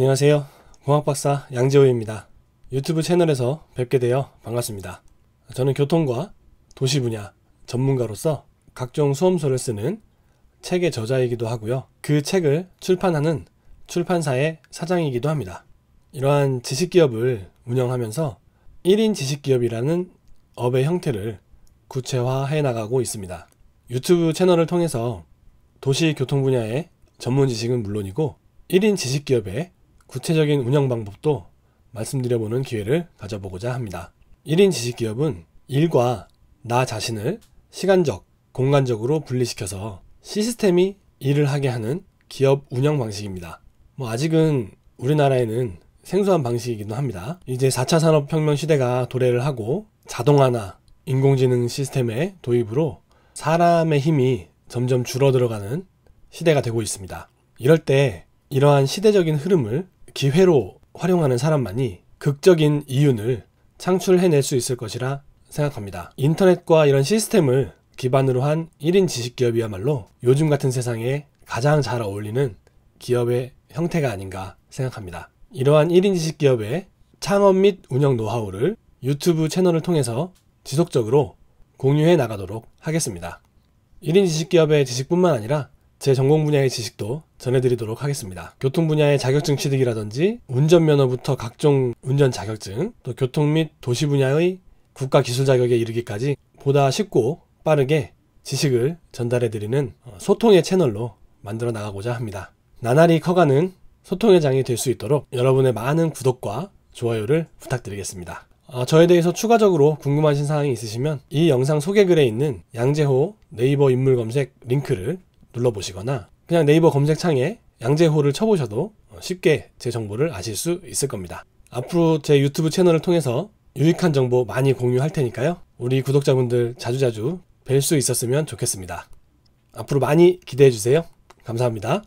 안녕하세요. 공학박사 양재호입니다. 유튜브 채널에서 뵙게 되어 반갑습니다. 저는 교통과 도시 분야 전문가로서 각종 수험서를 쓰는 책의 저자이기도 하고요. 그 책을 출판하는 출판사의 사장이기도 합니다. 이러한 지식기업을 운영하면서 1인 지식기업이라는 업의 형태를 구체화해 나가고 있습니다. 유튜브 채널을 통해서 도시 교통 분야의 전문 지식은 물론이고 1인 지식기업의 구체적인 운영 방법도 말씀드려보는 기회를 가져보고자 합니다. 1인 지식기업은 일과 나 자신을 시간적, 공간적으로 분리시켜서 시스템이 일을 하게 하는 기업 운영 방식입니다. 뭐 아직은 우리나라에는 생소한 방식이기도 합니다. 이제 4차 산업혁명 시대가 도래를 하고 자동화나 인공지능 시스템의 도입으로 사람의 힘이 점점 줄어들어가는 시대가 되고 있습니다. 이럴 때 이러한 시대적인 흐름을 기회로 활용하는 사람만이 극적인 이윤을 창출해낼 수 있을 것이라 생각합니다. 인터넷과 이런 시스템을 기반으로 한 1인 지식기업이야말로 요즘 같은 세상에 가장 잘 어울리는 기업의 형태가 아닌가 생각합니다. 이러한 1인 지식기업의 창업 및 운영 노하우를 유튜브 채널을 통해서 지속적으로 공유해 나가도록 하겠습니다. 1인 지식기업의 지식뿐만 아니라 제 전공 분야의 지식도 전해드리도록 하겠습니다. 교통 분야의 자격증 취득이라든지 운전면허부터 각종 운전 자격증, 또 교통 및 도시 분야의 국가 기술 자격에 이르기까지 보다 쉽고 빠르게 지식을 전달해드리는 어, 소통의 채널로 만들어 나가고자 합니다. 나날이 커가는 소통의 장이 될 수 있도록 여러분의 많은 구독과 좋아요를 부탁드리겠습니다. 아, 저에 대해서 추가적으로 궁금하신 사항이 있으시면 이 영상 소개글에 있는 양재호 네이버 인물 검색 링크를 눌러보시거나 그냥 네이버 검색창에 양재호를 쳐보셔도 쉽게 제 정보를 아실 수 있을 겁니다. 앞으로 제 유튜브 채널을 통해서 유익한 정보 많이 공유할 테니까요. 우리 구독자분들 자주자주 뵐 수 있었으면 좋겠습니다. 앞으로 많이 기대해주세요. 감사합니다.